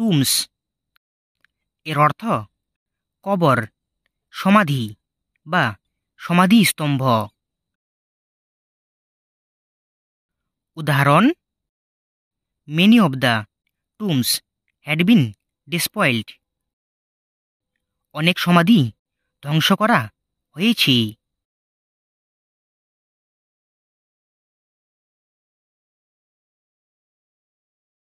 টুমস এর অর্থ কবর সমাধি বা সমাধি স্তম্ভ উদাহরণ many of the tombs had been despoiled অনেক সমাধি ধ্বংস করা হয়েছে